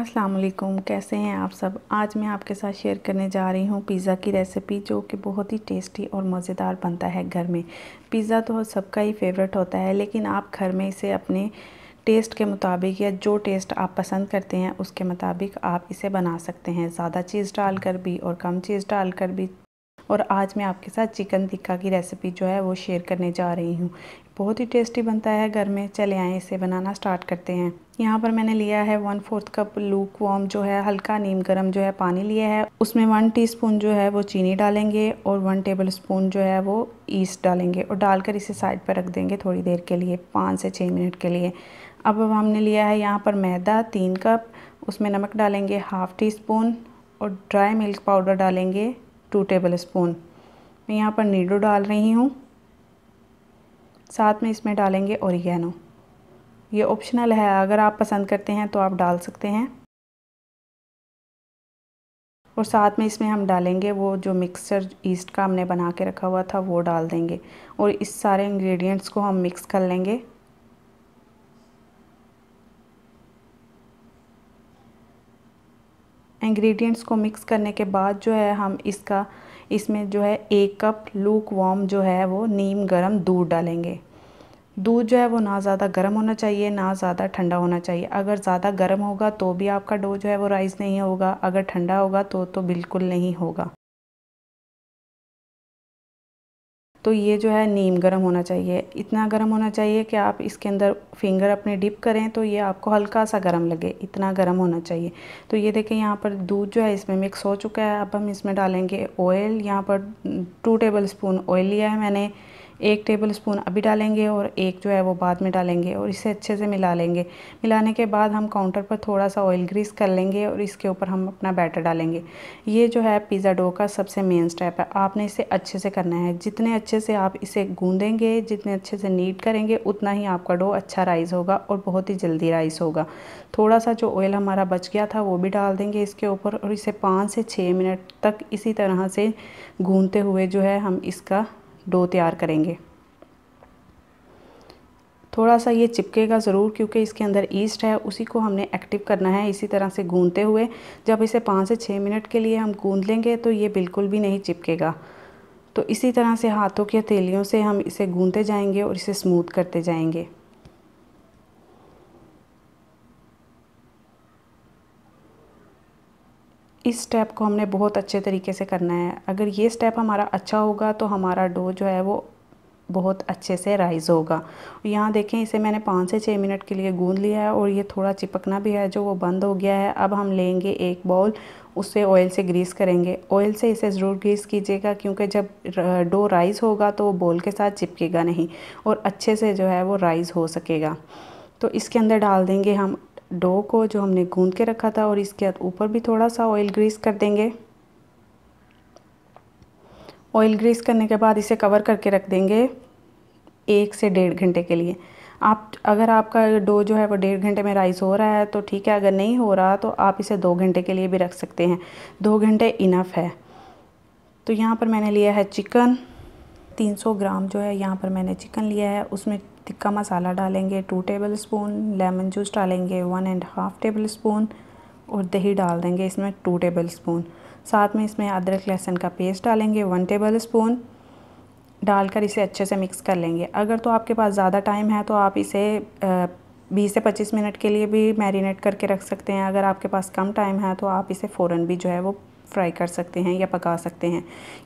अस्सलाम वालेकुम कैसे हैं आप सब आज मैं आपके साथ शेयर करने जा रही हूँ पिज़्ज़ा की रेसिपी जो कि बहुत ही टेस्टी और मज़ेदार बनता है घर में पिज़्ज़ा तो सबका ही फेवरेट होता है लेकिन आप घर में इसे अपने टेस्ट के मुताबिक या जो टेस्ट आप पसंद करते हैं उसके मुताबिक आप इसे बना सकते हैं ज़्यादा चीज़ डालकर भी और कम चीज़ डालकर भी और आज मैं आपके साथ चिकन टिक्का की रेसिपी जो है वो शेयर करने जा रही हूँ बहुत ही टेस्टी बनता है घर में चले आएँ इसे बनाना स्टार्ट करते हैं यहाँ पर मैंने लिया है one fourth cup lukewarm जो है हल्का नीम गर्म जो है पानी लिया है उसमें वन टीस्पून जो है वो चीनी डालेंगे और वन टेबल स्पून जो है वो ईस्ट डालेंगे और डालकर इसे साइड पर रख देंगे थोड़ी देर के लिए पाँच से छः मिनट के लिए अब हमने लिया है यहाँ पर मैदा तीन कप उसमें नमक डालेंगे हाफ़ टी स्पून और ड्राई मिल्क पाउडर डालेंगे टू टेबल स्पून मैं यहाँ पर नीडो डाल रही हूँ साथ में इसमें डालेंगे औरिगैनो ये ऑप्शनल है अगर आप पसंद करते हैं तो आप डाल सकते हैं और साथ में इसमें हम डालेंगे वो जो मिक्सचर ईस्ट का हमने बना के रखा हुआ था वो डाल देंगे और इस सारे इंग्रेडिएंट्स को हम मिक्स कर लेंगे इंग्रेडिएंट्स को मिक्स करने के बाद जो है हम इसका इसमें जो है एक कप लूक वॉम जो है वो नीम गर्म दूध डालेंगे दूध जो है वो ना ज़्यादा गर्म होना चाहिए ना ज़्यादा ठंडा होना चाहिए अगर ज़्यादा गर्म होगा तो भी आपका डो जो है वो राइस नहीं होगा अगर ठंडा होगा तो तो बिल्कुल नहीं होगा तो ये जो है नीम गर्म होना चाहिए इतना गर्म होना चाहिए कि आप इसके अंदर फिंगर अपने डिप करें तो ये आपको हल्का सा गर्म लगे इतना गर्म होना चाहिए तो ये देखें यहाँ पर दूध जो है इसमें मिक्स हो चुका है अब हम इसमें डालेंगे ऑयल यहाँ पर टू टेबल स्पून ऑयल लिया है मैंने एक टेबल स्पून अभी डालेंगे और एक जो है वो बाद में डालेंगे और इसे अच्छे से मिला लेंगे मिलाने के बाद हम काउंटर पर थोड़ा सा ऑयल ग्रीस कर लेंगे और इसके ऊपर हम अपना बैटर डालेंगे ये जो है पिज़्ज़ा डो का सबसे मेन स्टेप है आपने इसे अच्छे से करना है जितने अच्छे से आप इसे गूँधेंगे जितने अच्छे से नीट करेंगे उतना ही आपका डो अच्छा राइस होगा और बहुत ही जल्दी राइस होगा थोड़ा सा जो ऑयल हमारा बच गया था वो भी डाल देंगे इसके ऊपर और इसे पाँच से छः मिनट तक इसी तरह से गूँधते हुए जो है हम इसका डो तैयार करेंगे थोड़ा सा ये चिपकेगा ज़रूर क्योंकि इसके अंदर ईस्ट है उसी को हमने एक्टिव करना है इसी तरह से गूंदते हुए जब इसे पाँच से छः मिनट के लिए हम गूंद लेंगे तो ये बिल्कुल भी नहीं चिपकेगा तो इसी तरह से हाथों की हथेलियों से हम इसे गूंदते जाएंगे और इसे स्मूथ करते जाएंगे इस स्टेप को हमने बहुत अच्छे तरीके से करना है अगर ये स्टेप हमारा अच्छा होगा तो हमारा डो जो है वो बहुत अच्छे से राइज़ होगा यहाँ देखें इसे मैंने पाँच से छः मिनट के लिए गूंद लिया है और ये थोड़ा चिपकना भी है जो वो बंद हो गया है अब हम लेंगे एक बाउल उसे ऑयल से ग्रीस करेंगे ऑयल से इसे ज़रूर ग्रीस कीजिएगा क्योंकि जब डो राइज़ होगा तो वो बॉल के साथ चिपकेगा नहीं और अच्छे से जो है वो राइज़ हो सकेगा तो इसके अंदर डाल देंगे हम डो को जो हमने गूंद के रखा था और इसके बाद ऊपर भी थोड़ा सा ऑयल ग्रीस कर देंगे ऑयल ग्रीस करने के बाद इसे कवर करके रख देंगे एक से डेढ़ घंटे के लिए आप अगर आपका डो जो है वो डेढ़ घंटे में राइस हो रहा है तो ठीक है अगर नहीं हो रहा तो आप इसे दो घंटे के लिए भी रख सकते हैं दो घंटे इनफ है तो यहाँ पर मैंने लिया है चिकन 300 ग्राम जो है यहाँ पर मैंने चिकन लिया है उसमें तिक्का मसाला डालेंगे two tablespoon lemon juice डालेंगे one and half tablespoon और दही डाल देंगे इसमें टू टेबल स्पून साथ में इसमें अदरक लहसुन का पेस्ट डालेंगे वन टेबल स्पून डालकर इसे अच्छे से मिक्स कर लेंगे अगर तो आपके पास ज़्यादा टाइम है तो आप इसे बीस से पच्चीस मिनट के लिए भी मैरिनेट करके रख सकते हैं अगर आपके पास कम टाइम है तो आप इसे फ़ौरन भी जो है वो फ्राई कर सकते हैं या पका सकते हैं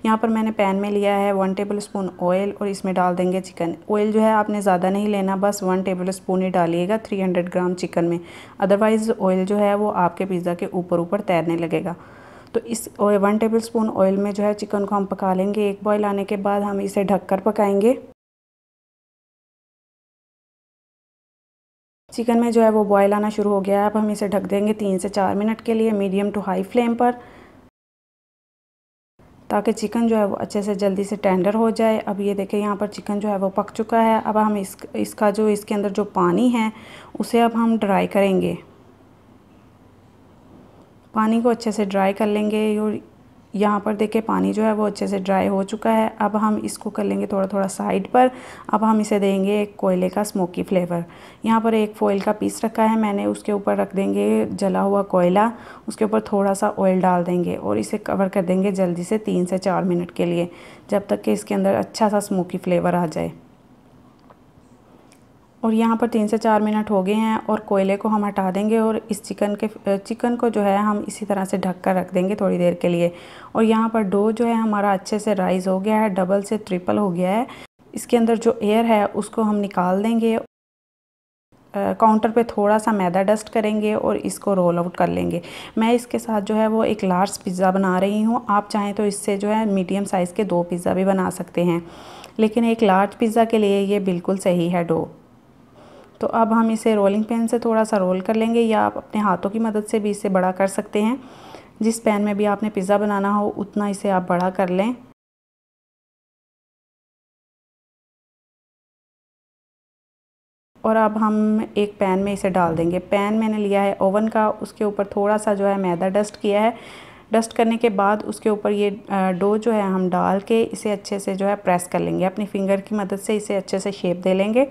यहाँ पर मैंने पैन में लिया है वन टेबल स्पून ऑयल और इसमें डाल देंगे चिकन ऑयल जो है आपने ज़्यादा नहीं लेना बस वन टेबल स्पून ही डालिएगा थ्री हंड्रेड ग्राम चिकन में अदरवाइज़ ऑयल जो है वो आपके पिज़्ज़ा के ऊपर ऊपर तैरने लगेगा तो इस वन टेबल स्पून ऑयल में जो है चिकन को हम पका लेंगे एक बॉयल आने के बाद हम इसे कर पकाएंगे चिकन में जो है वो बॉयल आना शुरू हो गया है अब हम इसे ढक देंगे तीन से चार मिनट के लिए मीडियम टू हाई फ्लेम पर ताकि चिकन जो है वो अच्छे से जल्दी से टेंडर हो जाए अब ये देखें यहाँ पर चिकन जो है वो पक चुका है अब हम इस इसका जो इसके अंदर जो पानी है उसे अब हम ड्राई करेंगे पानी को अच्छे से ड्राई कर लेंगे और यहाँ पर देखिए पानी जो है वो अच्छे से ड्राई हो चुका है अब हम इसको कर लेंगे थोड़ा थोड़ा साइड पर अब हम इसे देंगे एक कोयले का स्मोकी फ्लेवर यहाँ पर एक फॉइल का पीस रखा है मैंने उसके ऊपर रख देंगे जला हुआ कोयला उसके ऊपर थोड़ा सा ऑयल डाल देंगे और इसे कवर कर देंगे जल्दी से तीन से चार मिनट के लिए जब तक कि इसके अंदर अच्छा सा स्मोकी फ्लेवर आ जाए और यहाँ पर तीन से चार मिनट हो गए हैं और कोयले को हम हटा देंगे और इस चिकन के चिकन को जो है हम इसी तरह से ढक कर रख देंगे थोड़ी देर के लिए और यहाँ पर डो जो है हमारा अच्छे से राइज़ हो गया है डबल से ट्रिपल हो गया है इसके अंदर जो एयर है उसको हम निकाल देंगे काउंटर पे थोड़ा सा मैदा डस्ट करेंगे और इसको रोल आउट कर लेंगे मैं इसके साथ जो है वो एक लार्ज पिज़्ज़ा बना रही हूँ आप चाहें तो इससे जो है मीडियम साइज़ के दो पिज़्ज़ा भी बना सकते हैं लेकिन एक लार्ज पिज़्ज़ा के लिए ये बिल्कुल सही है डो तो अब हम इसे रोलिंग पेन से थोड़ा सा रोल कर लेंगे या आप अपने हाथों की मदद से भी इसे बड़ा कर सकते हैं जिस पैन में भी आपने पिज़्ज़ा बनाना हो उतना इसे आप बड़ा कर लें और अब हम एक पैन में इसे डाल देंगे पैन मैंने लिया है ओवन का उसके ऊपर थोड़ा सा जो है मैदा डस्ट किया है डस्ट करने के बाद उसके ऊपर ये डो जो है हम डाल के इसे अच्छे से जो है प्रेस कर लेंगे अपनी फिंगर की मदद से इसे अच्छे से शेप दे लेंगे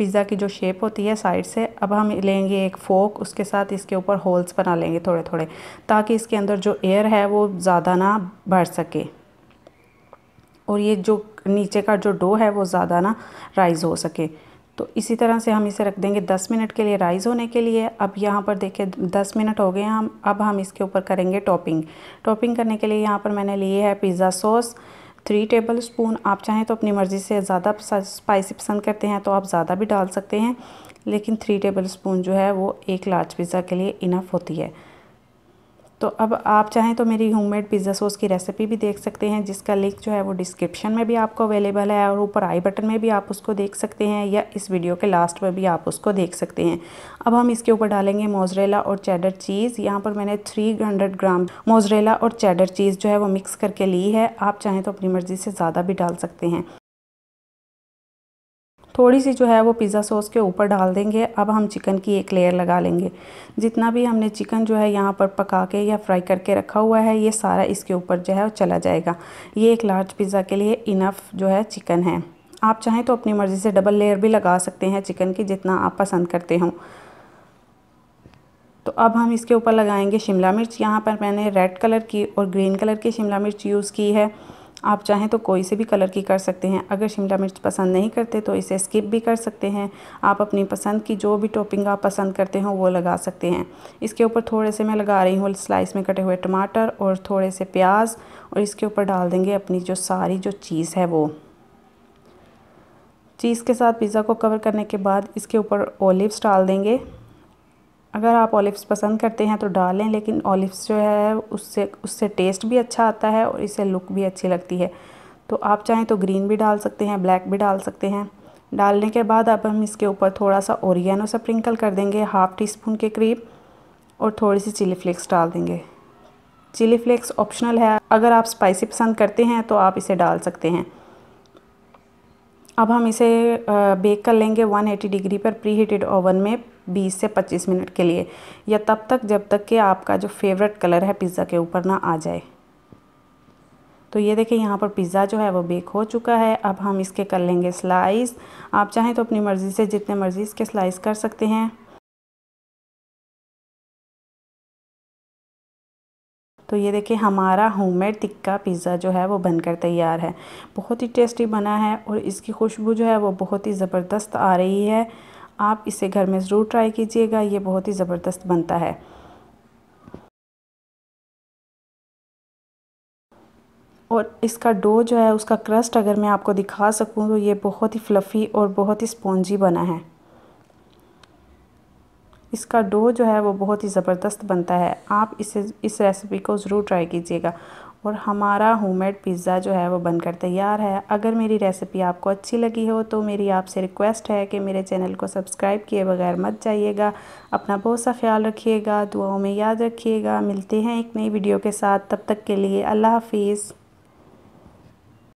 पिज़्ज़ा की जो शेप होती है साइड से अब हम लेंगे एक फोक उसके साथ इसके ऊपर होल्स बना लेंगे थोड़े थोड़े ताकि इसके अंदर जो एयर है वो ज़्यादा ना बढ़ सके और ये जो नीचे का जो डो है वो ज़्यादा ना राइज़ हो सके तो इसी तरह से हम इसे रख देंगे दस मिनट के लिए राइज़ होने के लिए अब यहाँ पर देखिए दस मिनट हो गए हम अब हम इसके ऊपर करेंगे टॉपिंग टॉपिंग करने के लिए यहाँ पर मैंने लिए है pizza sauce three tablespoon आप चाहें तो अपनी मर्ज़ी से ज़्यादा स्पाइसी पसंद करते हैं तो आप ज़्यादा भी डाल सकते हैं लेकिन थ्री टेबल स्पून जो है वो एक लार्ज पिज़्ज़ा के लिए इनफ होती है तो अब आप चाहें तो मेरी होममेड पिज़्ज़ा सॉस की रेसिपी भी देख सकते हैं जिसका लिंक जो है वो डिस्क्रिप्शन में भी आपको अवेलेबल है और ऊपर आई बटन में भी आप उसको देख सकते हैं या इस वीडियो के लास्ट में भी आप उसको देख सकते हैं अब हम इसके ऊपर डालेंगे मोजरेला और चैडर चीज़ यहाँ पर मैंने थ्री हंड्रेड ग्राम मोजरेला और चैडर चीज़ जो है वो मिक्स करके ली है आप चाहें तो अपनी मर्ज़ी से ज़्यादा भी डाल सकते हैं थोड़ी सी जो है वो पिज़्ज़ा सॉस के ऊपर डाल देंगे अब हम चिकन की एक लेयर लगा लेंगे जितना भी हमने चिकन जो है यहाँ पर पका के या फ्राई करके रखा हुआ है ये सारा इसके ऊपर जो है वो चला जाएगा ये एक लार्ज पिज़्ज़ा के लिए इनफ़ जो है चिकन है आप चाहें तो अपनी मर्ज़ी से डबल लेयर भी लगा सकते हैं चिकन की जितना आप पसंद करते हों तो अब हम इसके ऊपर लगाएंगे शिमला मिर्च यहाँ पर मैंने रेड कलर की और ग्रीन कलर की शिमला मिर्च यूज़ की है आप चाहें तो कोई से भी कलर की कर सकते हैं अगर शिमला मिर्च पसंद नहीं करते तो इसे स्किप भी कर सकते हैं आप अपनी पसंद की जो भी टॉपिंग आप पसंद करते हो वो लगा सकते हैं इसके ऊपर थोड़े से मैं लगा रही हूँ स्लाइस में कटे हुए टमाटर और थोड़े से प्याज और इसके ऊपर डाल देंगे अपनी जो सारी जो चीज़ है वो चीज़ के साथ पिज़्ज़ा को कवर करने के बाद इसके ऊपर ओलिव्स डाल देंगे अगर आप ऑलिव्स पसंद करते हैं तो डालें लेकिन ऑलिव्स जो है उससे उससे टेस्ट भी अच्छा आता है और इससे लुक भी अच्छी लगती है तो आप चाहें तो ग्रीन भी डाल सकते हैं ब्लैक भी डाल सकते हैं डालने के बाद अब हम इसके ऊपर थोड़ा सा ओरियानो स्प्रिंकल कर देंगे हाफ़ टी स्पून के करीब और थोड़ी सी चिली फ्लेक्स डाल देंगे चिली फ्लेक्स ऑप्शनल है अगर आप स्पाइसी पसंद करते हैं तो आप इसे डाल सकते हैं अब हम इसे बेक कर लेंगे 180 डिग्री पर प्री हीटेड ओवन में 20 से 25 मिनट के लिए या तब तक जब तक कि आपका जो फेवरेट कलर है पिज़्ज़ा के ऊपर ना आ जाए तो ये देखिए यहाँ पर पिज़्ज़ा जो है वो बेक हो चुका है अब हम इसके कर लेंगे स्लाइस आप चाहें तो अपनी मर्ज़ी से जितने मर्ज़ी इसके स्लाइस कर सकते हैं तो ये देखिए हमारा होममेड टिक्का पिज़्ज़ा जो है वो बनकर तैयार है बहुत ही टेस्टी बना है और इसकी खुशबू जो है वो बहुत ही ज़बरदस्त आ रही है आप इसे घर में ज़रूर ट्राई कीजिएगा ये बहुत ही ज़बरदस्त बनता है और इसका डो जो है उसका क्रस्ट अगर मैं आपको दिखा सकूं तो ये बहुत ही फ्लफ़ी और बहुत ही स्पॉन्जी बना है इसका डो जो है वो बहुत ही ज़बरदस्त बनता है आप इसे इस रेसिपी को ज़रूर ट्राई कीजिएगा और हमारा होममेड पिज़्ज़ा जो है वो बनकर तैयार है अगर मेरी रेसिपी आपको अच्छी लगी हो तो मेरी आपसे रिक्वेस्ट है कि मेरे चैनल को सब्सक्राइब किए बगैर मत जाइएगा अपना बहुत सा ख्याल रखिएगा दुआओं में याद रखिएगा मिलते हैं एक नई वीडियो के साथ तब तक के लिए अल्लाह हाफिज़